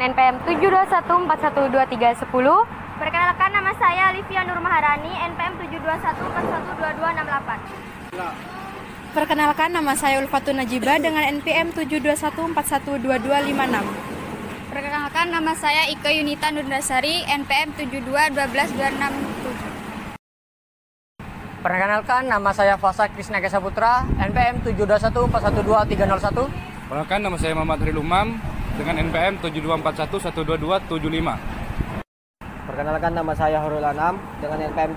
dengan NPM sepuluh. Perkenalkan nama saya Livia Nur Maharani, NPM 7214122268. Perkenalkan nama saya Ulfatun Najiba dengan NPM 7214122256. Perkenalkan nama saya Ika Yunita Nurdasari, NPM tujuh. Perkenalkan nama saya Fasa Krisna Gesa Putra, NPM 7214123001. Perkenalkan nama saya Muhammad Rilumam, dengan NPM 7241122275. Perkenalkan nama saya Horul Anam dengan NPM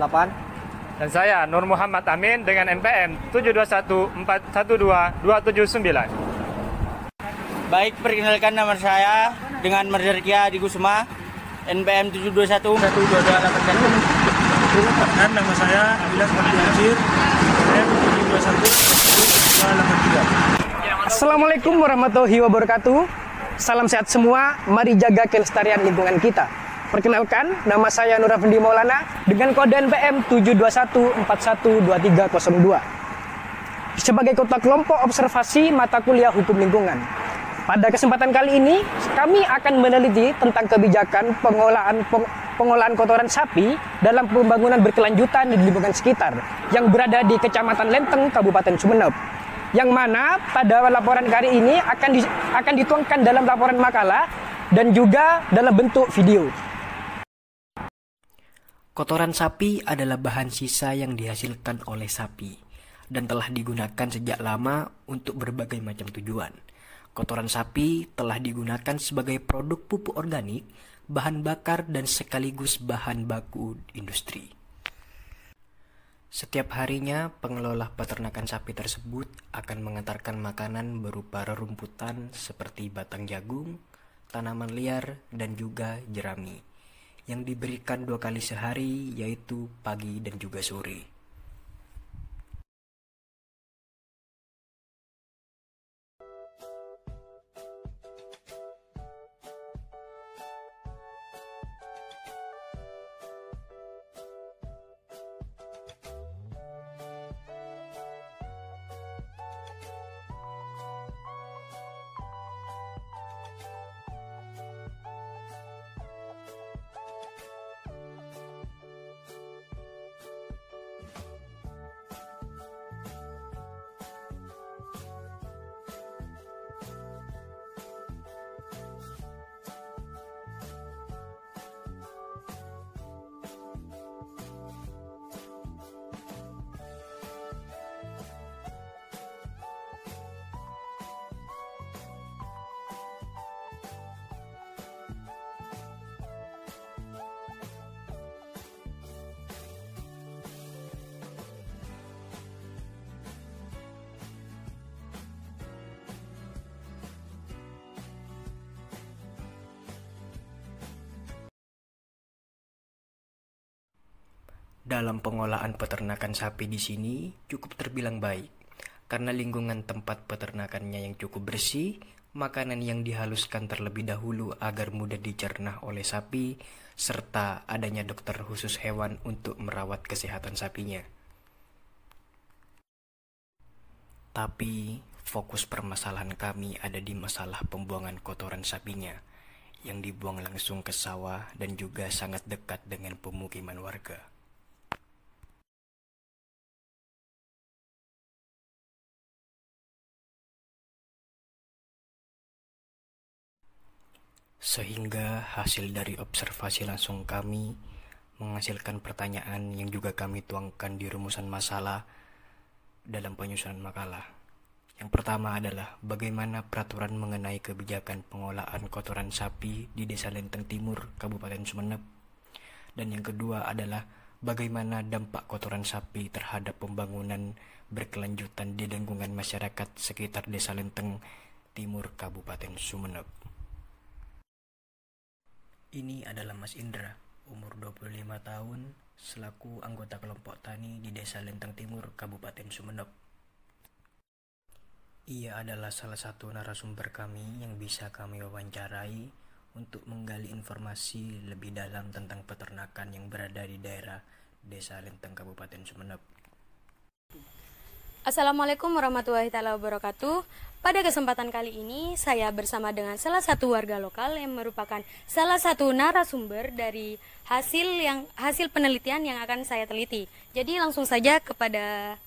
721412298 dan saya Nur Muhammad Amin dengan NPM 721412279. Baik, perkenalkan nama saya dengan Marzerkia Dikusuma Kusuma NPM 721 Perkenalkan nama saya Abilas Mahdi Nasir NPM 721 Assalamualaikum warahmatullahi wabarakatuh. Salam sehat semua. Mari jaga kelestarian lingkungan kita. Perkenalkan, nama saya Nurafendi Maulana dengan kode NPM 721412302. Sebagai kota kelompok observasi mata kuliah hukum lingkungan. Pada kesempatan kali ini, kami akan meneliti tentang kebijakan pengolahan peng pengolahan kotoran sapi dalam pembangunan berkelanjutan di lingkungan sekitar yang berada di Kecamatan Lenteng, Kabupaten Sumeneb yang mana pada laporan kali ini akan di, akan dituangkan dalam laporan makalah dan juga dalam bentuk video. Kotoran sapi adalah bahan sisa yang dihasilkan oleh sapi dan telah digunakan sejak lama untuk berbagai macam tujuan. Kotoran sapi telah digunakan sebagai produk pupuk organik, bahan bakar, dan sekaligus bahan baku industri. Setiap harinya, pengelola peternakan sapi tersebut akan mengantarkan makanan berupa rerumputan seperti batang jagung, tanaman liar, dan juga jerami yang diberikan dua kali sehari, yaitu pagi dan juga sore. Dalam pengolahan peternakan sapi di sini cukup terbilang baik, karena lingkungan tempat peternakannya yang cukup bersih, makanan yang dihaluskan terlebih dahulu agar mudah dicerna oleh sapi, serta adanya dokter khusus hewan untuk merawat kesehatan sapinya. Tapi fokus permasalahan kami ada di masalah pembuangan kotoran sapinya yang dibuang langsung ke sawah dan juga sangat dekat dengan pemukiman warga. Sehingga hasil dari observasi langsung kami menghasilkan pertanyaan yang juga kami tuangkan di rumusan masalah dalam penyusunan makalah. Yang pertama adalah bagaimana peraturan mengenai kebijakan pengolahan kotoran sapi di Desa Lenteng Timur, Kabupaten Sumeneb. Dan yang kedua adalah bagaimana dampak kotoran sapi terhadap pembangunan berkelanjutan di lingkungan masyarakat sekitar Desa Lenteng Timur, Kabupaten Sumeneb. Ini adalah Mas Indra, umur 25 tahun, selaku anggota kelompok tani di Desa Lenteng Timur, Kabupaten Sumeneb. Ia adalah salah satu narasumber kami yang bisa kami wawancarai untuk menggali informasi lebih dalam tentang peternakan yang berada di daerah Desa Lenteng Kabupaten Sumeneb. Assalamualaikum warahmatullahi wabarakatuh. Pada kesempatan kali ini saya bersama dengan salah satu warga lokal yang merupakan salah satu narasumber dari hasil yang hasil penelitian yang akan saya teliti. Jadi langsung saja kepada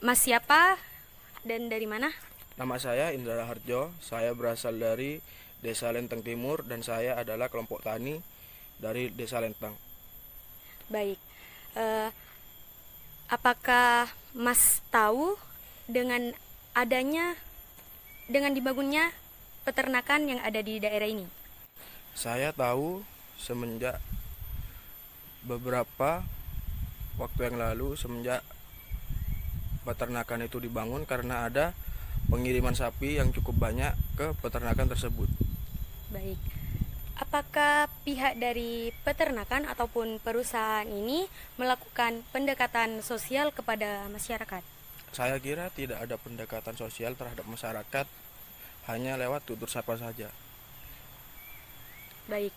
Mas siapa dan dari mana? Nama saya Indra Harjo, saya berasal dari Desa Lenteng Timur dan saya adalah kelompok tani dari Desa Lenteng. Baik. Uh, apakah Mas tahu dengan adanya dengan dibangunnya peternakan yang ada di daerah ini? Saya tahu semenjak beberapa waktu yang lalu semenjak peternakan itu dibangun karena ada pengiriman sapi yang cukup banyak ke peternakan tersebut. Baik apakah pihak dari peternakan ataupun perusahaan ini melakukan pendekatan sosial kepada masyarakat? Saya kira tidak ada pendekatan sosial terhadap masyarakat, hanya lewat tutur sapa saja. Baik,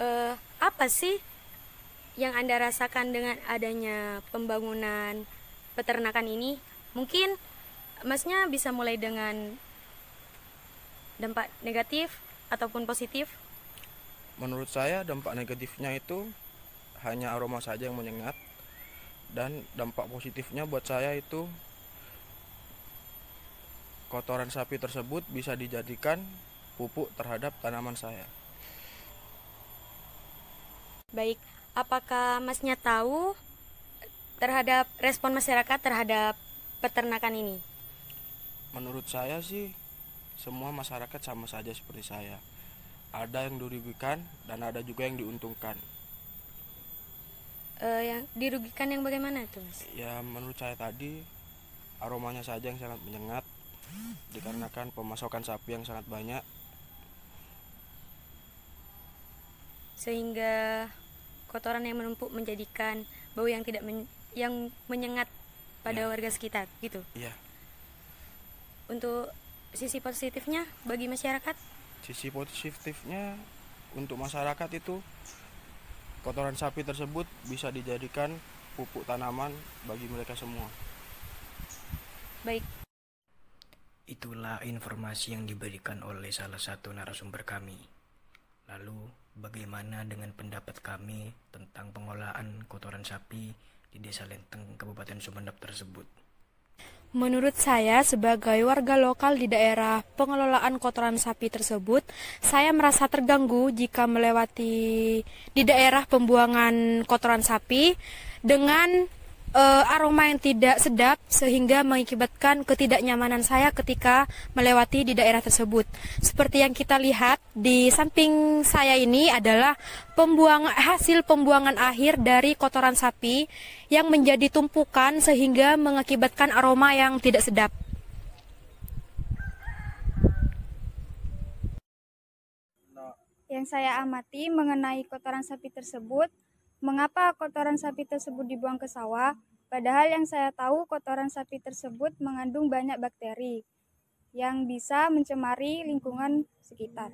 eh, apa sih yang Anda rasakan dengan adanya pembangunan peternakan ini? Mungkin Masnya bisa mulai dengan dampak negatif ataupun positif menurut saya dampak negatifnya itu hanya aroma saja yang menyengat dan dampak positifnya buat saya itu kotoran sapi tersebut bisa dijadikan pupuk terhadap tanaman saya. Baik, apakah Masnya tahu terhadap respon masyarakat terhadap peternakan ini? Menurut saya sih semua masyarakat sama saja seperti saya ada yang dirugikan dan ada juga yang diuntungkan uh, yang dirugikan yang bagaimana tuh mas ya menurut saya tadi aromanya saja yang sangat menyengat dikarenakan pemasokan sapi yang sangat banyak sehingga kotoran yang menumpuk menjadikan bau yang tidak men yang menyengat pada ya. warga sekitar gitu. Iya. Untuk sisi positifnya bagi masyarakat sisi positifnya untuk masyarakat itu kotoran sapi tersebut bisa dijadikan pupuk tanaman bagi mereka semua. Baik. Itulah informasi yang diberikan oleh salah satu narasumber kami. Lalu, bagaimana dengan pendapat kami tentang pengolahan kotoran sapi di Desa Lenteng, Kabupaten Sumeneb tersebut? Menurut saya, sebagai warga lokal di daerah pengelolaan kotoran sapi tersebut, saya merasa terganggu jika melewati di daerah pembuangan kotoran sapi dengan uh, aroma yang tidak sedap sehingga mengakibatkan ketidaknyamanan saya ketika melewati di daerah tersebut. Seperti yang kita lihat di samping saya ini adalah pembuang hasil pembuangan akhir dari kotoran sapi yang menjadi tumpukan sehingga mengakibatkan aroma yang tidak sedap. Yang saya amati mengenai kotoran sapi tersebut Mengapa kotoran sapi tersebut dibuang ke sawah? Padahal yang saya tahu kotoran sapi tersebut mengandung banyak bakteri yang bisa mencemari lingkungan sekitar.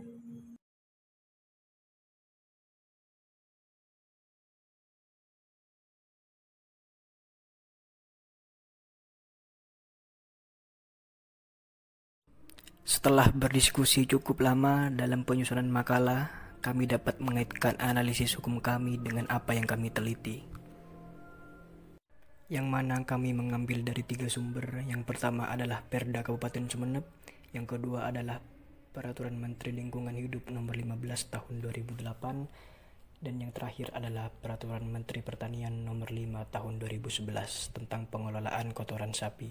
Setelah berdiskusi cukup lama dalam penyusunan makalah, kami dapat mengaitkan analisis hukum kami dengan apa yang kami teliti. Yang mana kami mengambil dari tiga sumber. Yang pertama adalah Perda Kabupaten Sumeneb, yang kedua adalah Peraturan Menteri Lingkungan Hidup Nomor 15 Tahun 2008 dan yang terakhir adalah Peraturan Menteri Pertanian Nomor 5 Tahun 2011 tentang pengelolaan kotoran sapi.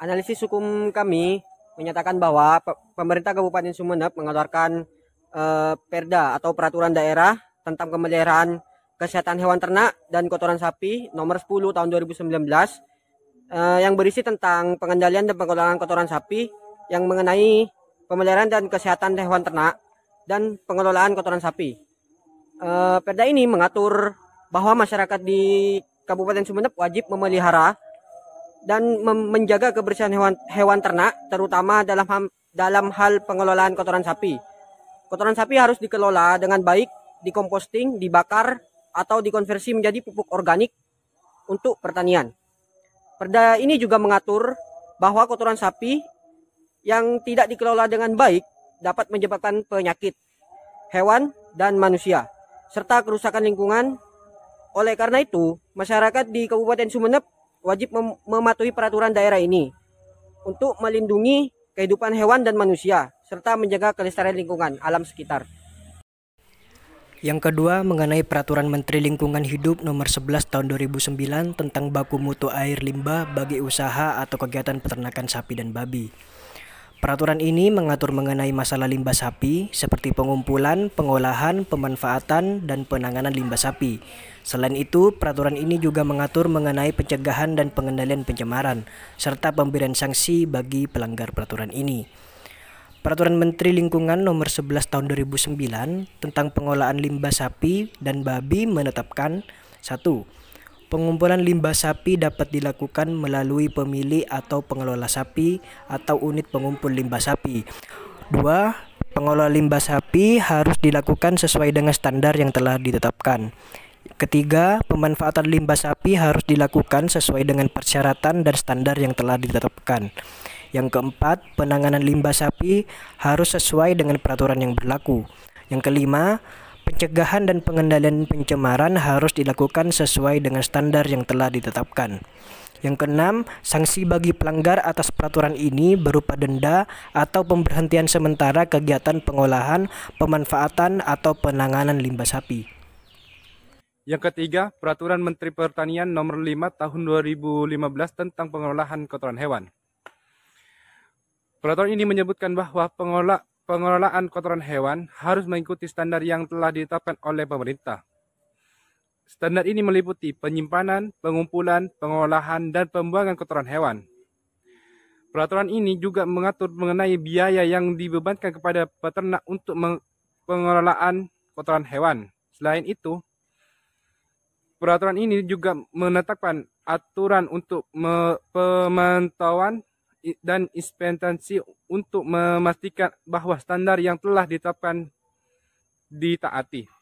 Analisis hukum kami menyatakan bahwa pemerintah Kabupaten Sumeneb mengeluarkan eh, Perda atau peraturan daerah tentang pemeliharaan kesehatan hewan ternak dan kotoran sapi nomor 10 tahun 2019 eh, yang berisi tentang pengendalian dan pengelolaan kotoran sapi yang mengenai pemeliharaan dan kesehatan hewan ternak dan pengelolaan kotoran sapi. Eh, perda ini mengatur bahwa masyarakat di Kabupaten Sumeneb wajib memelihara dan menjaga kebersihan hewan hewan ternak terutama dalam dalam hal pengelolaan kotoran sapi. Kotoran sapi harus dikelola dengan baik, dikomposting, dibakar atau dikonversi menjadi pupuk organik untuk pertanian. Perda ini juga mengatur bahwa kotoran sapi yang tidak dikelola dengan baik dapat menyebabkan penyakit hewan dan manusia serta kerusakan lingkungan. Oleh karena itu, masyarakat di Kabupaten Sumeneb wajib mem mematuhi peraturan daerah ini untuk melindungi kehidupan hewan dan manusia serta menjaga kelestarian lingkungan alam sekitar. Yang kedua mengenai peraturan Menteri Lingkungan Hidup nomor 11 tahun 2009 tentang baku mutu air limbah bagi usaha atau kegiatan peternakan sapi dan babi. Peraturan ini mengatur mengenai masalah limbah sapi seperti pengumpulan, pengolahan, pemanfaatan, dan penanganan limbah sapi Selain itu, peraturan ini juga mengatur mengenai pencegahan dan pengendalian pencemaran, serta pemberian sanksi bagi pelanggar peraturan ini. Peraturan Menteri Lingkungan Nomor 11 Tahun 2009 tentang pengolahan limbah sapi dan babi menetapkan 1. Pengumpulan limbah sapi dapat dilakukan melalui pemilik atau pengelola sapi atau unit pengumpul limbah sapi. 2. Pengelola limbah sapi harus dilakukan sesuai dengan standar yang telah ditetapkan. Ketiga, pemanfaatan limbah sapi harus dilakukan sesuai dengan persyaratan dan standar yang telah ditetapkan. Yang keempat, penanganan limbah sapi harus sesuai dengan peraturan yang berlaku. Yang kelima, pencegahan dan pengendalian pencemaran harus dilakukan sesuai dengan standar yang telah ditetapkan. Yang keenam, sanksi bagi pelanggar atas peraturan ini berupa denda atau pemberhentian sementara kegiatan pengolahan, pemanfaatan, atau penanganan limbah sapi. Yang ketiga, Peraturan Menteri Pertanian Nomor 5 Tahun 2015 tentang pengolahan kotoran hewan. Peraturan ini menyebutkan bahwa pengolah pengolahan kotoran hewan harus mengikuti standar yang telah ditetapkan oleh pemerintah. Standar ini meliputi penyimpanan, pengumpulan, pengolahan, dan pembuangan kotoran hewan. Peraturan ini juga mengatur mengenai biaya yang dibebankan kepada peternak untuk pengelolaan kotoran hewan. Selain itu, Peraturan ini juga menetapkan aturan untuk pemantauan dan inspeksi untuk memastikan bahwa standar yang telah ditetapkan ditaati.